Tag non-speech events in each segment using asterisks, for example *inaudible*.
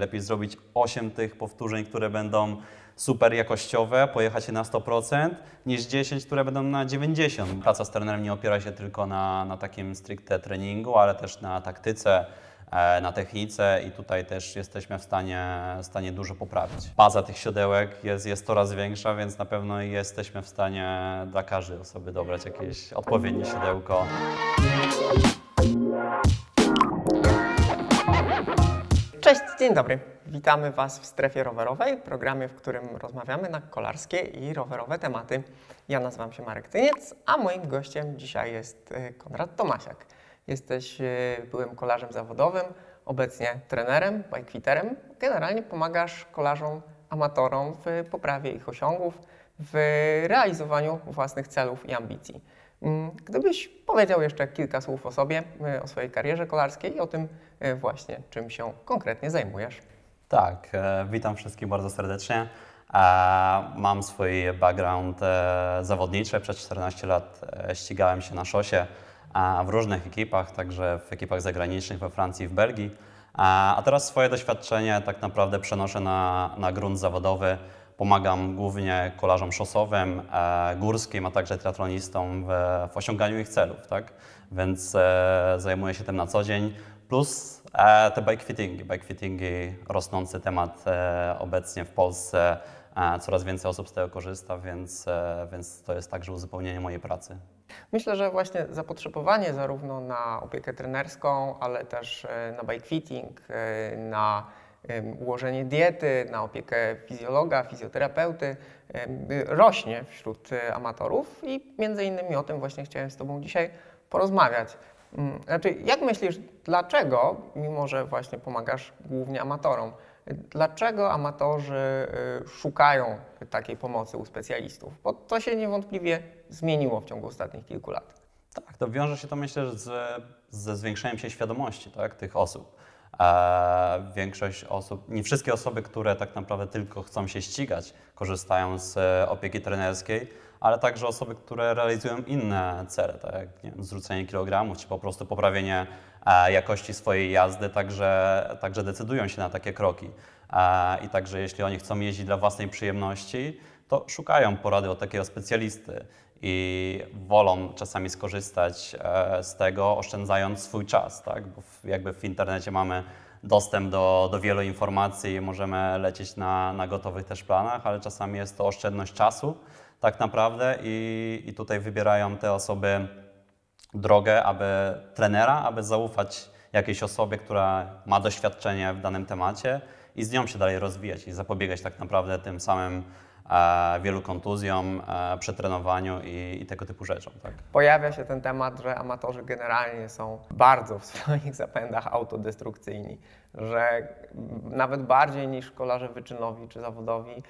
Lepiej zrobić 8 tych powtórzeń, które będą super jakościowe, pojechać się na 100%, niż 10, które będą na 90. Praca z trenerem nie opiera się tylko na, na takim stricte treningu, ale też na taktyce, e, na technice i tutaj też jesteśmy w stanie, w stanie dużo poprawić. Baza tych siodełek jest, jest coraz większa, więc na pewno jesteśmy w stanie dla każdej osoby dobrać jakieś odpowiednie siodełko. Dzień dobry, witamy Was w Strefie Rowerowej, programie, w którym rozmawiamy na kolarskie i rowerowe tematy. Ja nazywam się Marek Tyniec, a moim gościem dzisiaj jest e, Konrad Tomasiak. Jesteś e, byłym kolarzem zawodowym, obecnie trenerem, bajkwiterem. Generalnie pomagasz kolarzom, amatorom w poprawie ich osiągów, w realizowaniu własnych celów i ambicji. Mm, gdybyś powiedział jeszcze kilka słów o sobie, y, o swojej karierze kolarskiej i o tym y, właśnie, czym się konkretnie zajmujesz. Tak, e, witam wszystkich bardzo serdecznie. E, mam swój background e, zawodniczy. Przez 14 lat ścigałem się na szosie w różnych ekipach, także w ekipach zagranicznych we Francji i w Belgii. A teraz swoje doświadczenie tak naprawdę przenoszę na, na grunt zawodowy Pomagam głównie kolarzom szosowym, e, górskim, a także triatlonistom w, w osiąganiu ich celów, tak? Więc e, zajmuję się tym na co dzień. Plus e, te bikefittingi. Bikefittingi rosnący temat obecnie w Polsce. Coraz więcej osób z tego korzysta, więc, więc to jest także uzupełnienie mojej pracy. Myślę, że właśnie zapotrzebowanie zarówno na opiekę trenerską, ale też na bikefitting, na ułożenie diety, na opiekę fizjologa, fizjoterapeuty rośnie wśród e, amatorów i między innymi o tym właśnie chciałem z Tobą dzisiaj porozmawiać. Mm, znaczy, jak myślisz, dlaczego, mimo że właśnie pomagasz głównie amatorom, dlaczego amatorzy e, szukają takiej pomocy u specjalistów? Bo to się niewątpliwie zmieniło w ciągu ostatnich kilku lat. Tak, to wiąże się to myślę z, ze zwiększeniem się świadomości tak, tych osób Większość osób, nie wszystkie osoby, które tak naprawdę tylko chcą się ścigać, korzystają z e, opieki trenerskiej, ale także osoby, które realizują inne cele, tak jak nie wiem, zrzucenie kilogramów czy po prostu poprawienie e, jakości swojej jazdy, także, także decydują się na takie kroki. I także jeśli oni chcą jeździć dla własnej przyjemności, to szukają porady od takiego specjalisty i wolą czasami skorzystać e, z tego, oszczędzając swój czas, tak? bo jakby w internecie mamy dostęp do, do wielu informacji i możemy lecieć na, na gotowych też planach, ale czasami jest to oszczędność czasu tak naprawdę i, i tutaj wybierają te osoby drogę, aby trenera, aby zaufać jakiejś osobie, która ma doświadczenie w danym temacie, i z nią się dalej rozwijać i zapobiegać tak naprawdę tym samym e, wielu kontuzjom, e, przetrenowaniu i, i, tego typu rzeczom. Tak? Pojawia się ten temat, że amatorzy generalnie są bardzo w swoich zapędach autodestrukcyjni, że nawet bardziej niż szkolarze wyczynowi czy zawodowi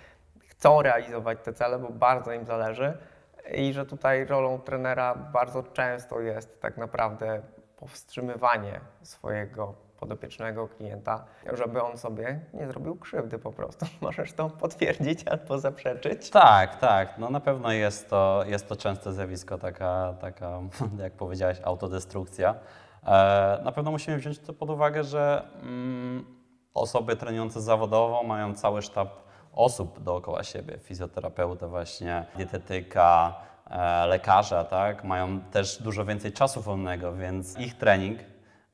chcą realizować te cele, bo bardzo im zależy i że tutaj rolą trenera bardzo często jest tak naprawdę powstrzymywanie swojego podopiecznego, klienta, żeby on sobie nie zrobił krzywdy po prostu. *laughs* Możesz to potwierdzić albo zaprzeczyć? Tak, tak. No na pewno jest to, jest to częste zjawisko, taka, taka *laughs* jak powiedziałeś, autodestrukcja. E, na pewno musimy wziąć to pod uwagę, że mm, osoby trenujące zawodowo mają cały sztab osób dookoła siebie, fizjoterapeuta właśnie, dietetyka, e, lekarza, tak? Mają też dużo więcej czasu wolnego, więc ich trening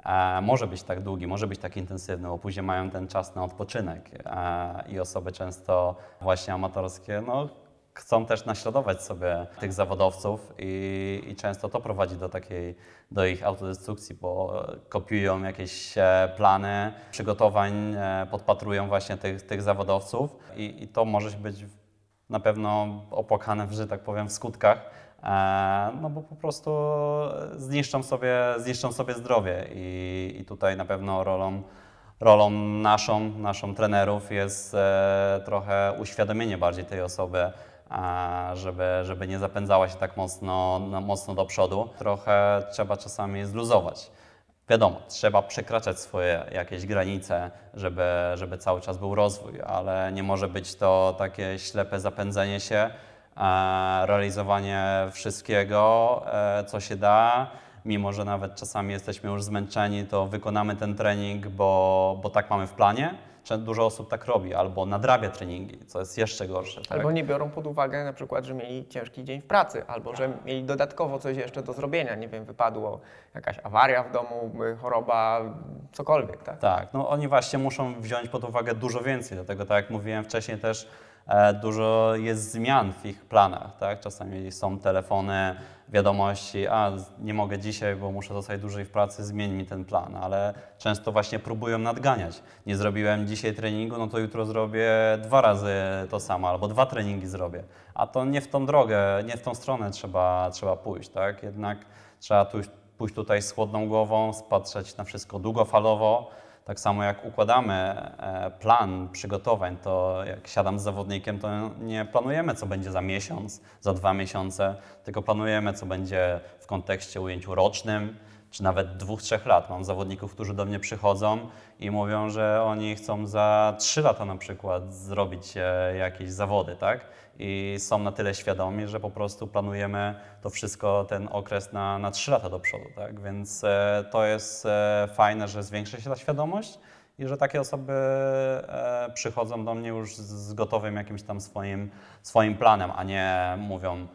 E, może być tak długi, może być tak intensywny, bo później mają ten czas na odpoczynek e, i osoby często właśnie amatorskie no, chcą też naśladować sobie tych zawodowców i, i, często to prowadzi do takiej, do ich autodestrukcji, bo kopiują jakieś e, plany przygotowań, podpatrują właśnie tych, tych zawodowców i, i to może być na pewno opłakane, że tak powiem, w skutkach E, no bo po prostu zniszczą sobie, zniszczą sobie zdrowie i, i tutaj na pewno rolą, rolą naszą, naszą trenerów jest e, trochę uświadomienie bardziej tej osoby, e, żeby, żeby nie zapędzała się tak mocno, mocno do przodu. Trochę trzeba czasami zluzować. Wiadomo, trzeba przekraczać swoje jakieś granice, żeby, żeby cały czas był rozwój, ale nie może być to takie ślepe zapędzenie się, E, realizowanie wszystkiego, e, co się da. Mimo, że nawet czasami jesteśmy już zmęczeni, to wykonamy ten trening, bo, bo tak mamy w planie dużo osób tak robi, albo nadrabia treningi, co jest jeszcze gorsze. Tak? Albo nie biorą pod uwagę na przykład, że mieli ciężki dzień w pracy, albo że mieli dodatkowo coś jeszcze do zrobienia, nie wiem, wypadło jakaś awaria w domu, y, choroba, cokolwiek, tak? Tak, no oni właśnie muszą wziąć pod uwagę dużo więcej, dlatego tak jak mówiłem wcześniej też E, dużo jest zmian w ich planach. Tak? Czasami są telefony, wiadomości, a nie mogę dzisiaj, bo muszę zostać dłużej w pracy, zmień mi ten plan, ale często właśnie próbują nadganiać. Nie zrobiłem dzisiaj treningu, no to jutro zrobię dwa razy to samo, albo dwa treningi zrobię. A to nie w tą drogę, nie w tą stronę trzeba, trzeba pójść, tak? Jednak trzeba tu, pójść tutaj z chłodną głową, spatrzeć na wszystko długofalowo, tak samo jak układamy e, plan przygotowań, to jak siadam z zawodnikiem, to nie planujemy, co będzie za miesiąc, za dwa miesiące, tylko planujemy, co będzie w kontekście ujęciu rocznym, czy nawet dwóch, trzech lat. Mam zawodników, którzy do mnie przychodzą i mówią, że oni chcą za trzy lata na przykład zrobić e, jakieś zawody, tak? I są na tyle świadomi, że po prostu planujemy to wszystko, ten okres na, na trzy lata do przodu, tak? Więc e, to jest e, fajne, że zwiększa się ta świadomość i że takie osoby przychodzą do mnie już z gotowym jakimś tam swoim, swoim planem, a nie mówią,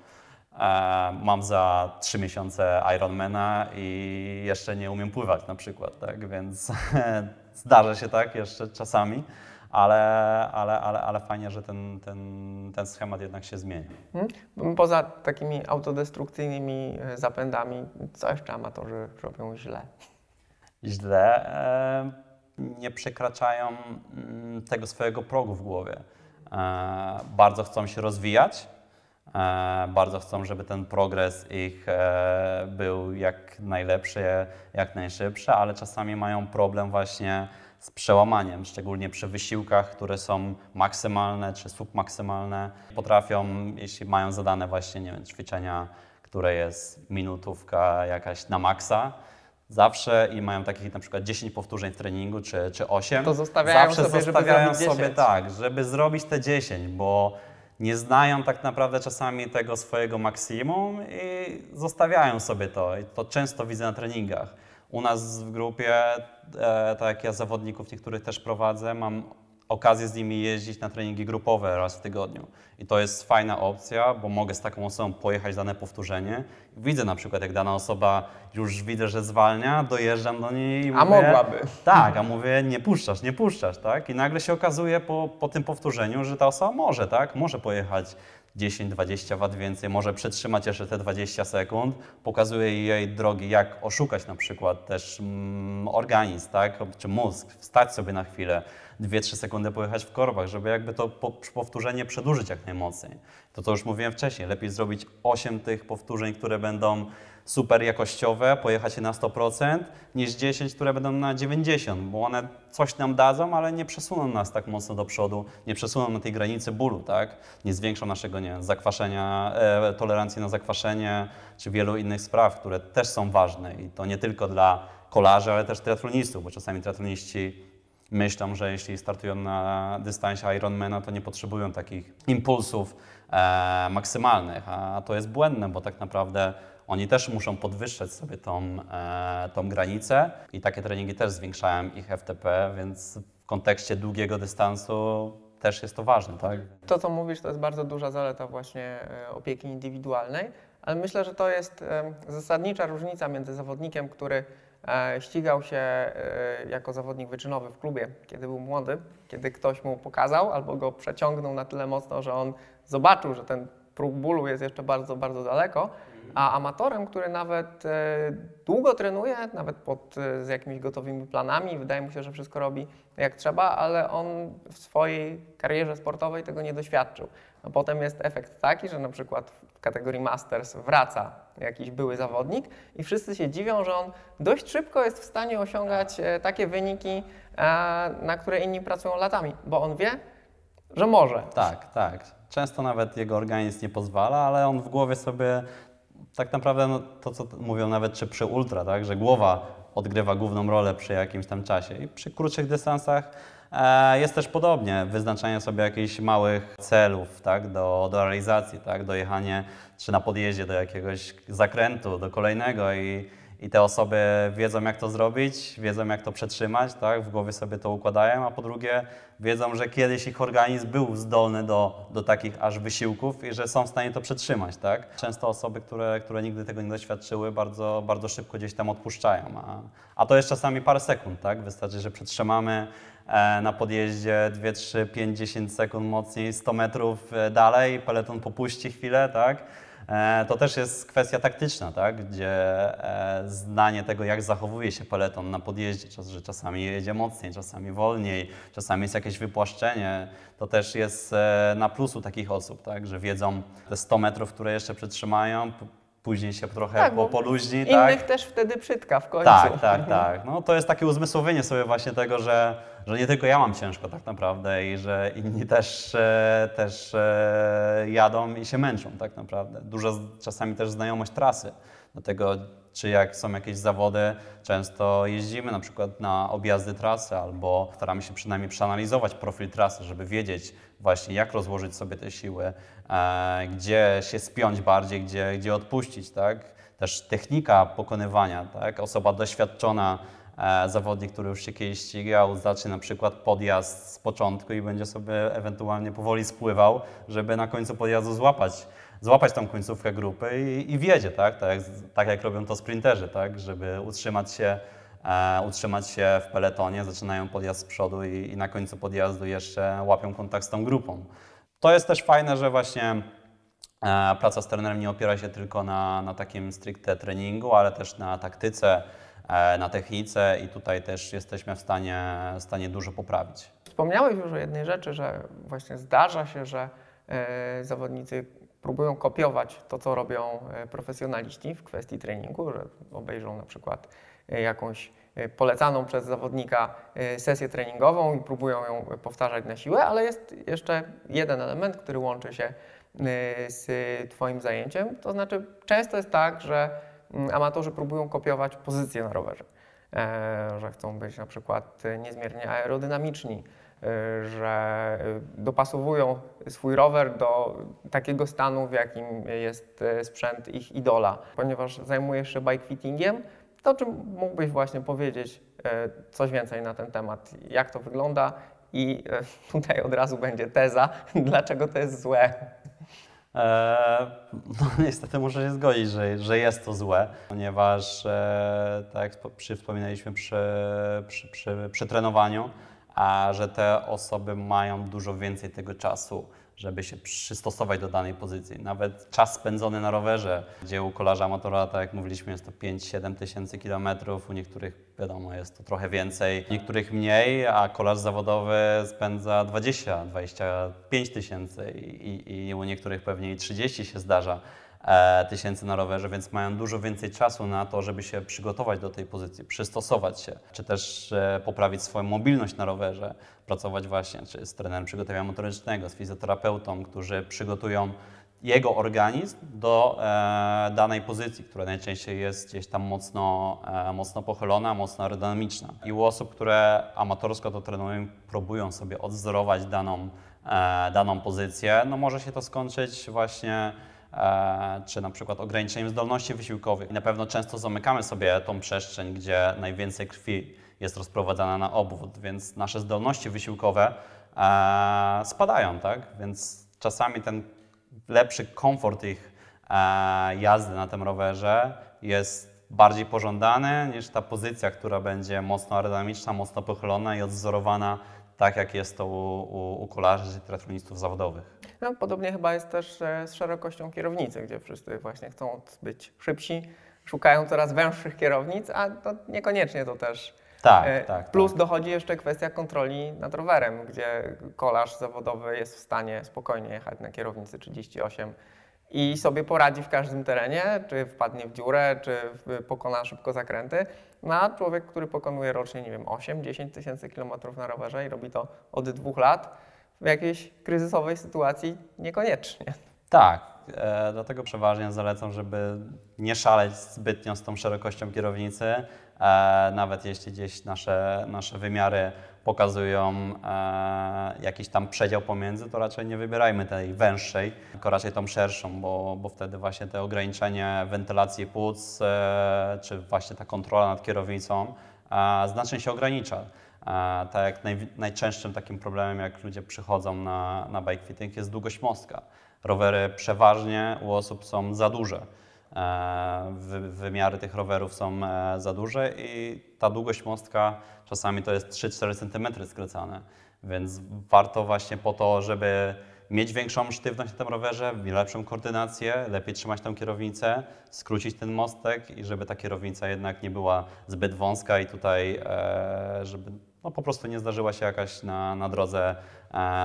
E, mam za trzy miesiące Ironmana i jeszcze nie umiem pływać na przykład, tak? Więc *laughs* zdarza się tak jeszcze czasami, ale, ale, ale, ale fajnie, że ten, ten, ten schemat jednak się zmienia. Hmm? No, poza takimi autodestrukcyjnymi e, zapędami, co jeszcze amatorzy robią źle? Źle e, nie przekraczają mm, tego swojego progu w głowie. Bardzo chcą się rozwijać, E, bardzo chcą, żeby ten progres ich e, był jak najlepszy, jak najszybszy, ale czasami mają problem właśnie z przełamaniem, szczególnie przy wysiłkach, które są maksymalne czy submaksymalne. Potrafią, jeśli mają zadane właśnie nie wiem, ćwiczenia, które jest minutówka jakaś na maksa, zawsze i mają takich na przykład 10 powtórzeń w treningu czy, czy 8. To zostawiają zawsze sobie, zostawiają żeby sobie tak, żeby zrobić te 10, bo nie znają tak naprawdę czasami tego swojego maksimum i zostawiają sobie to. I to często widzę na treningach. U nas w grupie, e, tak jak ja zawodników niektórych też prowadzę, mam okazję z nimi jeździć na treningi grupowe raz w tygodniu. I to jest fajna opcja, bo mogę z taką osobą pojechać dane powtórzenie. Widzę na przykład, jak dana osoba już widzę, że zwalnia, dojeżdżam do niej i mówię, A mogłaby. Tak, a mówię, nie puszczasz, nie puszczasz, tak? I nagle się okazuje po, po tym powtórzeniu, że ta osoba może, tak? Może pojechać 10-20 W więcej, może przetrzymać jeszcze te 20 sekund. Pokazuje jej drogi, jak oszukać na przykład też mm, organizm, tak, czy mózg, wstać sobie na chwilę, 2-3 sekundy pojechać w korbach, żeby jakby to po, powtórzenie przedłużyć jak najmocniej. To co już mówiłem wcześniej, lepiej zrobić 8 tych powtórzeń, które będą super jakościowe, pojechać je na 100%, niż 10, które będą na 90, bo one coś nam dadzą, ale nie przesuną nas tak mocno do przodu, nie przesuną na tej granicy bólu, tak? Nie zwiększą naszego, nie zakwaszenia, e, tolerancji na zakwaszenie, czy wielu innych spraw, które też są ważne i to nie tylko dla kolarzy, ale też triatlonistów, bo czasami triatloniści myślą, że jeśli startują na dystansie Ironmana, to nie potrzebują takich impulsów e, maksymalnych, a to jest błędne, bo tak naprawdę oni też muszą podwyższać sobie tą, e, tą granicę i takie treningi też zwiększają ich FTP, więc w kontekście długiego dystansu też jest to ważne, tak? To, co mówisz, to jest bardzo duża zaleta właśnie e, opieki indywidualnej, ale myślę, że to jest e, zasadnicza różnica między zawodnikiem, który ścigał się jako zawodnik wyczynowy w klubie, kiedy był młody, kiedy ktoś mu pokazał albo go przeciągnął na tyle mocno, że on zobaczył, że ten próg bólu jest jeszcze bardzo, bardzo daleko, a amatorem, który nawet e, długo trenuje, nawet pod, e, z jakimiś gotowymi planami, wydaje mu się, że wszystko robi jak trzeba, ale on w swojej karierze sportowej tego nie doświadczył. A potem jest efekt taki, że na przykład w kategorii Masters wraca jakiś były zawodnik i wszyscy się dziwią, że on dość szybko jest w stanie osiągać e, takie wyniki, na które inni pracują latami, bo on wie, że może. Tak, tak. Często nawet jego organizm nie pozwala, ale on w głowie sobie tak naprawdę no, to, co mówią nawet czy przy ultra, tak, że głowa odgrywa główną rolę przy jakimś tam czasie. I przy krótszych dystansach e, jest też podobnie. Wyznaczanie sobie jakichś małych celów tak, do, do realizacji, tak, dojechanie czy na podjeździe do jakiegoś zakrętu, do kolejnego i i te osoby wiedzą, jak to zrobić, wiedzą, jak to przetrzymać, tak? w głowie sobie to układają, a po drugie wiedzą, że kiedyś ich organizm był zdolny do, do takich aż wysiłków i że są w stanie to przetrzymać. Tak? Często osoby, które, które nigdy tego nie doświadczyły, bardzo, bardzo szybko gdzieś tam odpuszczają, a, a to jest czasami parę sekund. Tak? Wystarczy, że przetrzymamy e, na podjeździe 2, 3, 5, 10 sekund mocniej, 100 metrów e, dalej, peleton popuści chwilę, tak? E, to też jest kwestia taktyczna, tak? gdzie e, znanie tego, jak zachowuje się peleton na podjeździe, że czasami jedzie mocniej, czasami wolniej, czasami jest jakieś wypłaszczenie, to też jest e, na plusu takich osób, tak? że wiedzą te 100 metrów, które jeszcze przetrzymają, później się trochę tak, po, poluźni. Tak? Innych tak? też wtedy przytka w końcu. Tak, tak, mhm. tak. No, to jest takie uzmysłowienie sobie właśnie tego, że, że nie tylko ja mam ciężko tak naprawdę i że inni też, e, też e, jadą i się męczą tak naprawdę. Duża czasami też znajomość trasy do tego, czy jak są jakieś zawody, często jeździmy na przykład na objazdy trasy albo staramy się przynajmniej przeanalizować profil trasy, żeby wiedzieć właśnie jak rozłożyć sobie te siły, e, gdzie się spiąć bardziej, gdzie, gdzie odpuścić, tak? Też technika pokonywania, tak? Osoba doświadczona e, zawodnik, który już się kiedyś ścigał, zacznie na przykład podjazd z początku i będzie sobie ewentualnie powoli spływał, żeby na końcu podjazdu złapać złapać tą końcówkę grupy i, i tak? Tak, jak, tak jak robią to sprinterzy, tak? żeby utrzymać się, e, utrzymać się w peletonie, zaczynają podjazd z przodu i, i na końcu podjazdu jeszcze łapią kontakt z tą grupą. To jest też fajne, że właśnie e, Praca z trenerem nie opiera się tylko na, na takim stricte treningu, ale też na taktyce, e, na technice i tutaj też jesteśmy w stanie, w stanie dużo poprawić. Wspomniałeś już o jednej rzeczy, że właśnie zdarza się, że e, zawodnicy próbują kopiować to, co robią e, profesjonaliści w kwestii treningu, że obejrzą na przykład e, jakąś e, polecaną przez zawodnika sesję treningową i próbują ją powtarzać na siłę, ale jest jeszcze jeden element, który łączy się z Twoim zajęciem. To znaczy, często jest tak, że mm, amatorzy próbują kopiować pozycję na rowerze, że chcą być na przykład niezmiernie aerodynamiczni że e, dopasowują swój rower do takiego stanu, w jakim jest e, sprzęt ich idola. Ponieważ zajmujesz się bike fittingiem, to czy mógłbyś właśnie powiedzieć e, coś więcej na ten temat? Jak to wygląda? I *laughs* tutaj od razu będzie teza, *laughs* dlaczego to jest złe. Eee, no, *laughs* niestety muszę się zgodzić, że, że jest to złe, ponieważ e, tak jak wspominaliśmy przy, przy, przy, przy trenowaniu, a że te osoby mają dużo więcej tego czasu, żeby się przystosować do danej pozycji. Nawet czas spędzony na rowerze, gdzie u kolarza amatora, tak jak mówiliśmy, jest to 5-7 tysięcy kilometrów, u niektórych wiadomo jest to trochę więcej, niektórych mniej, a kolarz zawodowy spędza 20-25 tysięcy i, i, i u niektórych pewnie i 30 się zdarza. E, tysięcy na rowerze, więc mają dużo więcej czasu na to, żeby się przygotować do tej pozycji, przystosować się, czy też e, poprawić swoją mobilność na rowerze, pracować właśnie czy z trenerem przygotowania motorycznego, z fizjoterapeutą, którzy przygotują jego organizm do e, danej pozycji, która najczęściej jest gdzieś tam mocno, e, mocno pochylona, mocno aerodynamiczna. I u osób, które amatorsko to trenują, próbują sobie odzorować daną, e, daną pozycję, no może się to skończyć właśnie E, czy na przykład ograniczeniem zdolności wysiłkowych. I na pewno często zamykamy sobie tą przestrzeń, gdzie najwięcej krwi jest rozprowadzana na obwód, więc nasze zdolności wysiłkowe e, spadają, tak? Więc czasami ten lepszy komfort ich e, jazdy na tym rowerze jest bardziej pożądany niż ta pozycja, która będzie mocno aerodynamiczna, mocno pochylona i odzorowana tak jak jest to u, u, u kolarzy czy triatlonistów zawodowych. No, podobnie chyba jest też e, z szerokością kierownicy, gdzie wszyscy właśnie chcą być szybsi, szukają coraz węższych kierownic, a to niekoniecznie to też. Tak, e, tak. Plus tak. dochodzi jeszcze kwestia kontroli nad rowerem, gdzie kolarz zawodowy jest w stanie spokojnie jechać na kierownicy 38 i sobie poradzi w każdym terenie, czy wpadnie w dziurę, czy pokona szybko zakręty. No, a człowiek, który pokonuje rocznie, nie wiem, 8-10 tysięcy kilometrów na rowerze i robi to od dwóch lat, w jakiejś kryzysowej sytuacji niekoniecznie. Tak, e, dlatego przeważnie zalecam, żeby nie szaleć zbytnio z tą szerokością kierownicy, e, nawet jeśli gdzieś nasze, nasze wymiary pokazują e, jakiś tam przedział pomiędzy, to raczej nie wybierajmy tej węższej, tylko raczej tą szerszą, bo, bo wtedy właśnie te ograniczenie wentylacji płuc, e, czy właśnie ta kontrola nad kierownicą e, znacznie się ogranicza. E, tak jak naj, najczęstszym takim problemem, jak ludzie przychodzą na, na bike fitting, jest długość mostka. Rowery przeważnie u osób są za duże. E, wymiary tych rowerów są e, za duże i ta długość mostka czasami to jest 3-4 cm skracane, więc warto właśnie po to, żeby mieć większą sztywność na tym rowerze, lepszą koordynację, lepiej trzymać tą kierownicę, skrócić ten mostek i żeby ta kierownica jednak nie była zbyt wąska i tutaj, e, żeby no po prostu nie zdarzyła się jakaś na, na drodze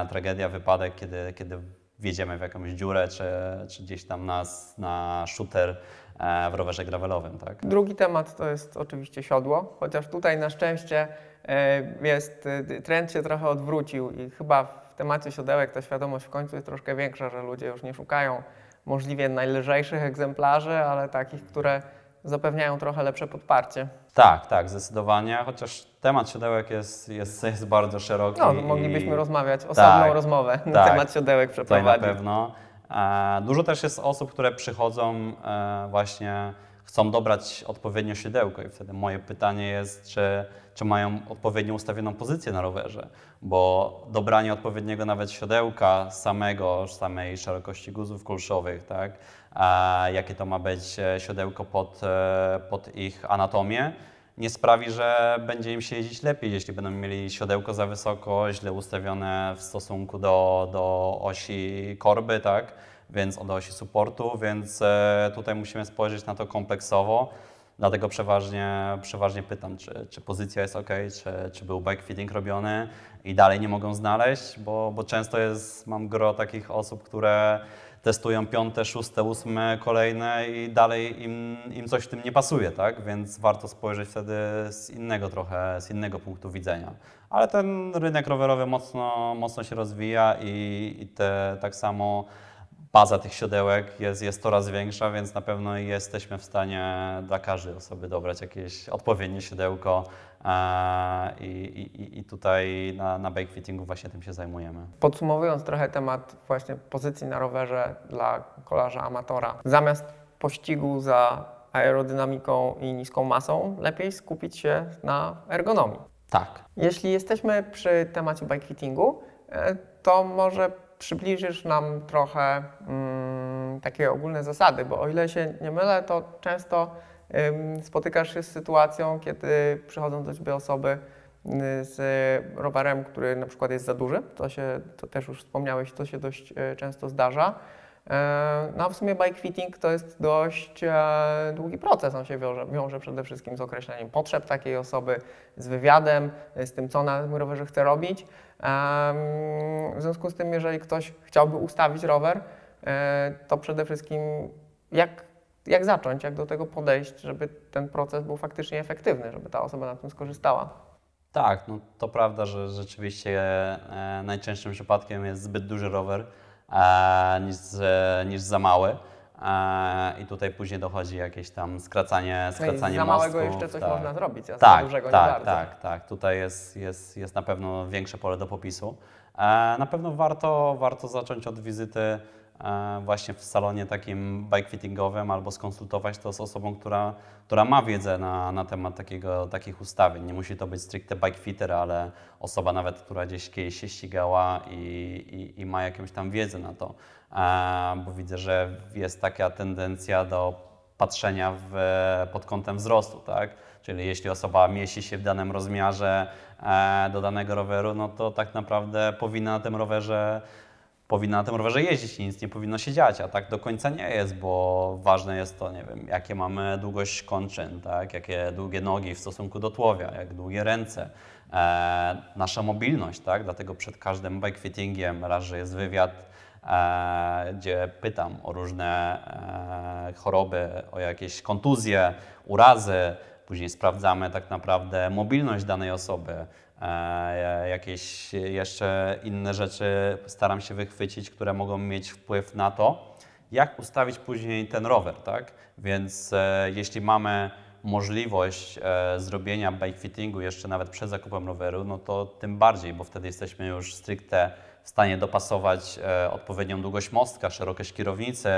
tragedia, wypadek, kiedy, kiedy wjedziemy w jakąś dziurę, czy, czy gdzieś tam nas na shooter e, w rowerze gravelowym. Tak? Drugi temat to jest oczywiście siodło, chociaż tutaj na szczęście e, jest, e, trend się trochę odwrócił i chyba w temacie siodełek ta świadomość w końcu jest troszkę większa, że ludzie już nie szukają możliwie najlżejszych egzemplarzy, ale takich, które zapewniają trochę lepsze podparcie. Tak, tak, zdecydowanie, chociaż temat siodełek jest, jest, jest bardzo szeroki. No, moglibyśmy i... rozmawiać, osobną tak, rozmowę na tak, temat siodełek przeprowadzić. na pewno. E, dużo też jest osób, które przychodzą e, właśnie, chcą dobrać odpowiednio siodełko i wtedy moje pytanie jest, czy, czy mają odpowiednio ustawioną pozycję na rowerze, bo dobranie odpowiedniego nawet siodełka samego, samej szerokości guzów kulszowych, tak, jakie to ma być e, siodełko pod, e, pod ich anatomię, nie sprawi, że będzie im się jeździć lepiej, jeśli będą mieli siodełko za wysoko, źle ustawione w stosunku do, do osi korby, tak? więc od osi supportu, więc e, tutaj musimy spojrzeć na to kompleksowo. Dlatego przeważnie, przeważnie pytam, czy, czy pozycja jest ok, czy, czy był backfitting robiony i dalej nie mogą znaleźć, bo, bo często jest, mam gro takich osób, które testują piąte, szóste, ósme, kolejne i dalej im, im coś w tym nie pasuje, tak? Więc warto spojrzeć wtedy z innego trochę, z innego punktu widzenia. Ale ten rynek rowerowy mocno, mocno się rozwija i, i te tak samo baza tych siodełek jest, jest coraz większa, więc na pewno jesteśmy w stanie dla każdej osoby dobrać jakieś odpowiednie siodełko e, i, i, i tutaj na, na bike fittingu właśnie tym się zajmujemy. Podsumowując trochę temat właśnie pozycji na rowerze dla kolarza amatora, zamiast pościgu za aerodynamiką i niską masą, lepiej skupić się na ergonomii. Tak. Jeśli jesteśmy przy temacie fittingu, e, to może przybliżysz nam trochę mm, takie ogólne zasady, bo o ile się nie mylę, to często ym, spotykasz się z sytuacją, kiedy przychodzą do ciebie osoby y, z rowerem, który na przykład jest za duży, to się, to też już wspomniałeś, to się dość y, często zdarza. E, no a w sumie bike fitting to jest dość e, długi proces, on się wiąże, wiąże przede wszystkim z określeniem potrzeb takiej osoby, z wywiadem, z tym co na tym rowerze chce robić. W związku z tym, jeżeli ktoś chciałby ustawić rower, e, to przede wszystkim jak, jak zacząć, jak do tego podejść, żeby ten proces był faktycznie efektywny, żeby ta osoba na tym skorzystała. Tak, no to prawda, że rzeczywiście e, najczęstszym przypadkiem jest zbyt duży rower e, niż, niż za mały. E, I tutaj później dochodzi jakieś tam skracanie, skracanie no i za małego mostków, jeszcze coś tak. można zrobić, a tak, za dużego tak, nie bardzo. Tak, tak, Tutaj jest, jest, jest na pewno większe pole do popisu. E, na pewno warto, warto zacząć od wizyty E, właśnie w salonie takim bike fittingowym albo skonsultować to z osobą, która, która ma wiedzę na, na temat takiego, takich ustawień. Nie musi to być stricte bike fitter, ale osoba nawet, która gdzieś kiedyś się ścigała i, i, i ma jakąś tam wiedzę na to. E, bo widzę, że jest taka tendencja do patrzenia w, pod kątem wzrostu, tak? Czyli jeśli osoba mieści się w danym rozmiarze e, do danego roweru, no to tak naprawdę powinna na tym rowerze powinna na tym rowerze jeździć i nic nie powinno się dziać, a tak do końca nie jest, bo ważne jest to, nie wiem, jakie mamy długość kończyn, tak? jakie długie nogi w stosunku do tłowia, jak długie ręce, e, nasza mobilność, tak? dlatego przed każdym bike fittingiem raz, że jest wywiad, e, gdzie pytam o różne e, choroby, o jakieś kontuzje, urazy, później sprawdzamy tak naprawdę mobilność danej osoby, E, jakieś jeszcze inne rzeczy staram się wychwycić, które mogą mieć wpływ na to, jak ustawić później ten rower, tak? Więc e, jeśli mamy możliwość e, zrobienia bike fittingu jeszcze nawet przed zakupem roweru, no to tym bardziej, bo wtedy jesteśmy już stricte w stanie dopasować odpowiednią długość mostka, szerokość kierownicy.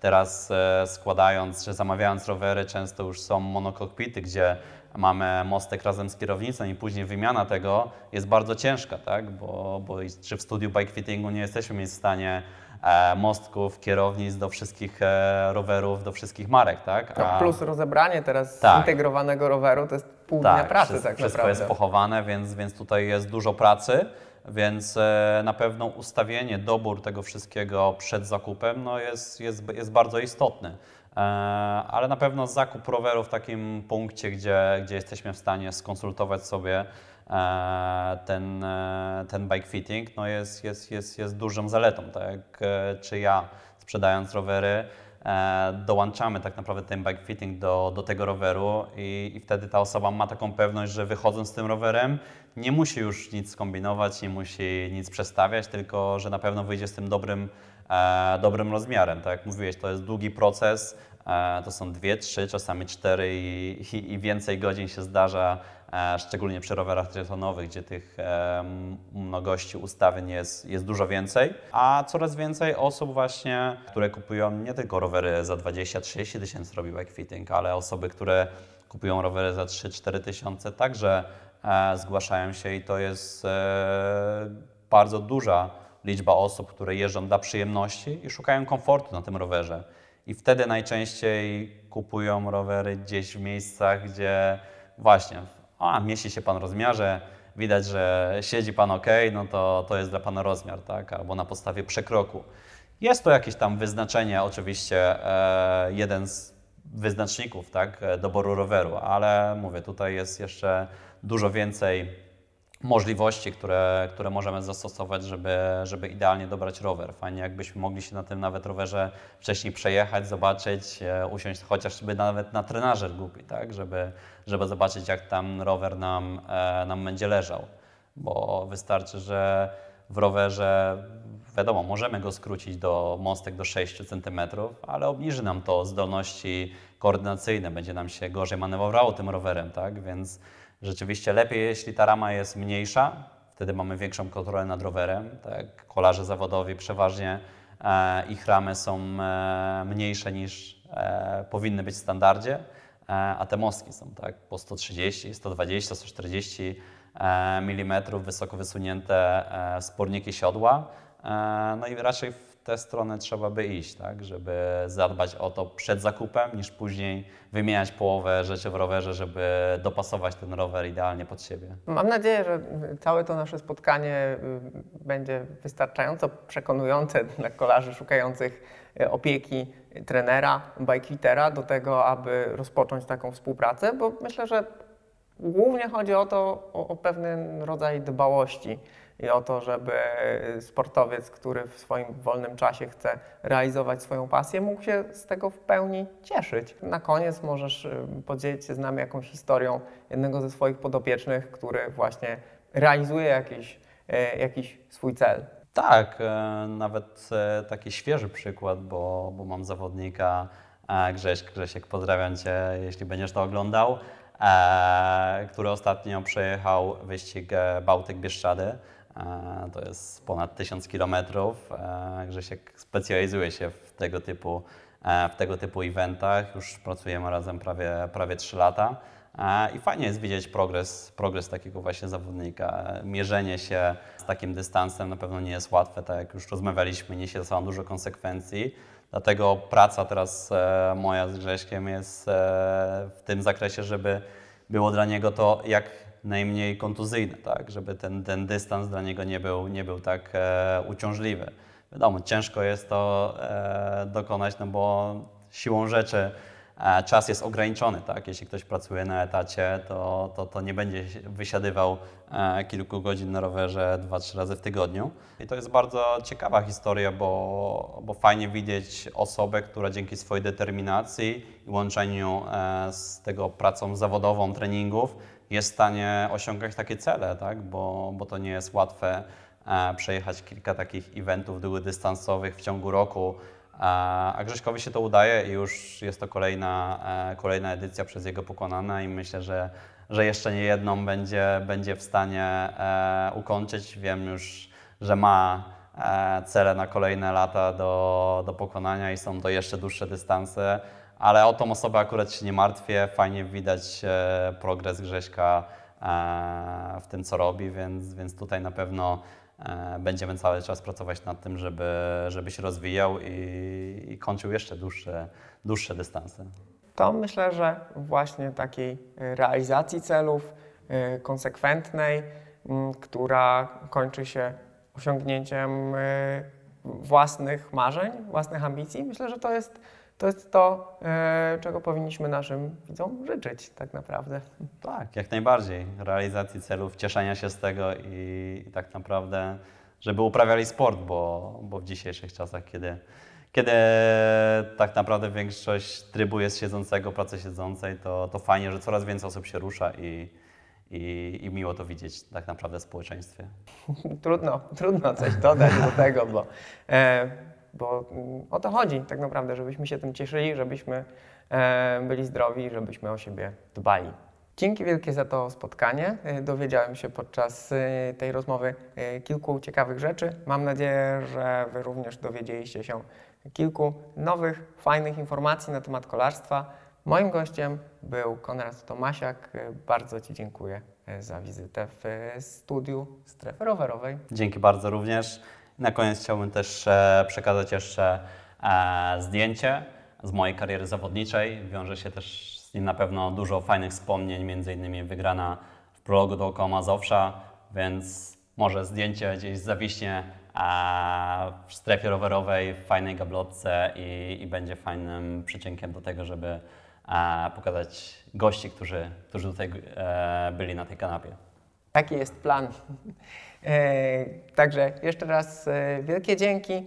Teraz składając czy zamawiając rowery, często już są monokokpity, gdzie mamy mostek razem z kierownicą i później wymiana tego jest bardzo ciężka, tak? bo, bo czy w studiu fittingu nie jesteśmy mieć w stanie e, mostków, kierownic do wszystkich e, rowerów, do wszystkich marek, tak? No, A... No plus rozebranie teraz tak. integrowanego roweru to jest pół tak, dnia pracy wszystko, tak wszystko naprawdę. Wszystko jest pochowane, więc, więc tutaj jest dużo pracy, więc e, na pewno ustawienie, dobór tego wszystkiego przed zakupem no jest, jest, jest bardzo istotny. E, ale na pewno zakup roweru w takim punkcie, gdzie, gdzie jesteśmy w stanie skonsultować sobie e, ten, e, ten bike fitting, no jest, jest, jest, jest dużą zaletą. Tak? Czy ja sprzedając rowery, dołączamy tak naprawdę ten bike fitting do, do tego roweru i, i, wtedy ta osoba ma taką pewność, że wychodząc z tym rowerem nie musi już nic kombinować, nie musi nic przestawiać, tylko że na pewno wyjdzie z tym dobrym E, dobrym rozmiarem. Tak jak mówiłeś, to jest długi proces, e, to są dwie, trzy, czasami cztery i, i, i więcej godzin się zdarza, e, szczególnie przy rowerach triatlonowych, gdzie tych mnogości ustawień jest, jest dużo więcej, a coraz więcej osób właśnie, które kupują nie tylko rowery za 20-30 tysięcy robi backfitting, ale osoby, które kupują rowery za 3-4 tysiące, także zgłaszają się i to jest bardzo duża liczba osób, które jeżdżą dla przyjemności i szukają komfortu na tym rowerze. I wtedy najczęściej kupują rowery gdzieś w miejscach, gdzie właśnie, a mieści się pan rozmiarze, widać, że siedzi pan ok, no to, to jest dla pana rozmiar, tak? Albo na podstawie przekroku. Jest to jakieś tam wyznaczenie, oczywiście e, jeden z wyznaczników, tak, doboru roweru, ale mówię, tutaj jest jeszcze dużo więcej możliwości, które, które możemy zastosować, żeby, żeby idealnie dobrać rower. Fajnie, jakbyśmy mogli się na tym nawet rowerze wcześniej przejechać, zobaczyć, e, usiąść chociażby nawet na trenażer głupi, tak? żeby, żeby zobaczyć, jak tam rower nam, e, nam będzie leżał. Bo wystarczy, że w rowerze, wiadomo, możemy go skrócić do mostek do 6 cm, ale obniży nam to zdolności koordynacyjne, będzie nam się gorzej manewrowało tym rowerem, tak? Więc Rzeczywiście lepiej, jeśli ta rama jest mniejsza, wtedy mamy większą kontrolę nad rowerem. Tak? Kolarze zawodowi przeważnie e, ich ramy są e, mniejsze niż e, powinny być w standardzie, e, a te mostki są tak po 130, 120, 140 mm wysoko wysunięte e, sporniki siodła. E, no i raczej w tę stronę trzeba by iść, tak? żeby zadbać o to przed zakupem, niż później wymieniać połowę rzeczy w rowerze, żeby dopasować ten rower idealnie pod siebie. Mam nadzieję, że całe to nasze spotkanie y, będzie wystarczająco przekonujące *laughs* dla kolarzy szukających y, opieki trenera, bajkwitera do tego, aby rozpocząć taką współpracę, bo myślę, że głównie chodzi o to, o, o pewien rodzaj dbałości i o to, żeby sportowiec, który w swoim wolnym czasie chce realizować swoją pasję, mógł się z tego w pełni cieszyć. Na koniec możesz y, podzielić się z nami jakąś historią jednego ze swoich podopiecznych, który właśnie realizuje jakiś, y, jakiś swój cel. Tak, e, nawet e, taki świeży przykład, bo, bo mam zawodnika e, Grześ, Grzesiek, pozdrawiam Cię, jeśli będziesz to oglądał, który ostatnio przejechał wyścig Bałtyk Bieszczady E, to jest ponad 1000 kilometrów. Grzesiek specjalizuje się w tego typu, e, w tego typu eventach. Już pracujemy razem prawie, prawie 3 lata. E, I fajnie jest widzieć progres, progres takiego właśnie zawodnika. Mierzenie się z takim dystansem na pewno nie jest łatwe, tak jak już rozmawialiśmy, niesie ze sobą dużo konsekwencji. Dlatego praca teraz moja z Grześkiem jest w tym zakresie, żeby było dla niego to jak najmniej kontuzyjne, tak? żeby ten, ten dystans dla niego nie był, nie był tak e, uciążliwy. Wiadomo, ciężko jest to e, dokonać, no bo siłą rzeczy e, czas jest ograniczony. Tak? Jeśli ktoś pracuje na etacie, to, to, to nie będzie wysiadywał e, kilku godzin na rowerze 2-3 razy w tygodniu. I to jest bardzo ciekawa historia, bo, bo fajnie widzieć osobę, która dzięki swojej determinacji i łączeniu e, z tego pracą zawodową, treningów, jest w stanie osiągać takie cele, tak? bo, bo to nie jest łatwe e, przejechać kilka takich eventów długodystansowych w ciągu roku. E, a Grześkowi się to udaje i już jest to kolejna, e, kolejna edycja przez jego pokonana i myślę, że, że jeszcze nie jedną będzie, będzie w stanie e, ukończyć. Wiem już, że ma e, cele na kolejne lata do, do pokonania i są to jeszcze dłuższe dystanse ale o tą osobę akurat się nie martwię. Fajnie widać e, progres Grześka e, w tym, co robi, więc, więc tutaj na pewno e, będziemy cały czas pracować nad tym, żeby, żeby się rozwijał i, i kończył jeszcze dłuższe, dłuższe dystanse. To myślę, że właśnie takiej realizacji celów konsekwentnej, która kończy się osiągnięciem własnych marzeń, własnych ambicji. Myślę, że to jest to, jest to e, czego powinniśmy naszym widzom życzyć tak naprawdę. Tak, jak najbardziej. Realizacji celów, cieszenia się z tego i, i tak naprawdę, żeby uprawiali sport, bo, bo w dzisiejszych czasach, kiedy kiedy tak naprawdę większość trybu jest siedzącego, pracy siedzącej, to, to fajnie, że coraz więcej osób się rusza i, i, i miło to widzieć tak naprawdę w społeczeństwie. *laughs* Trudno, trudno coś dodać do tego, bo, e, bo mm, o to chodzi tak naprawdę, żebyśmy się tym cieszyli, żebyśmy e, byli zdrowi, żebyśmy o siebie dbali. Dzięki wielkie za to spotkanie. E, dowiedziałem się podczas e, tej rozmowy e, kilku ciekawych rzeczy. Mam nadzieję, że Wy również dowiedzieliście się kilku nowych, fajnych informacji na temat kolarstwa. Moim gościem był Konrad Tomasiak. Bardzo Ci dziękuję e, za wizytę w e, studiu strefy rowerowej. Dzięki bardzo również. Na koniec chciałbym też e, przekazać jeszcze zdjęcie z mojej kariery zawodniczej. Wiąże się też z nim na pewno dużo fajnych wspomnień, między innymi wygrana w prologu dookoła Mazowsza, więc może zdjęcie gdzieś zawiśnie w strefie rowerowej, w fajnej gablotce i, i będzie fajnym przycinkiem do tego, żeby a pokazać gości, którzy, którzy tutaj e, byli na tej kanapie. Taki jest plan. E, także jeszcze raz e, wielkie dzięki.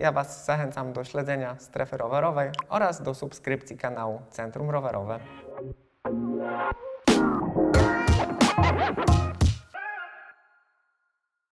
Ja Was zachęcam do śledzenia strefy rowerowej oraz do subskrypcji kanału Centrum Rowerowe.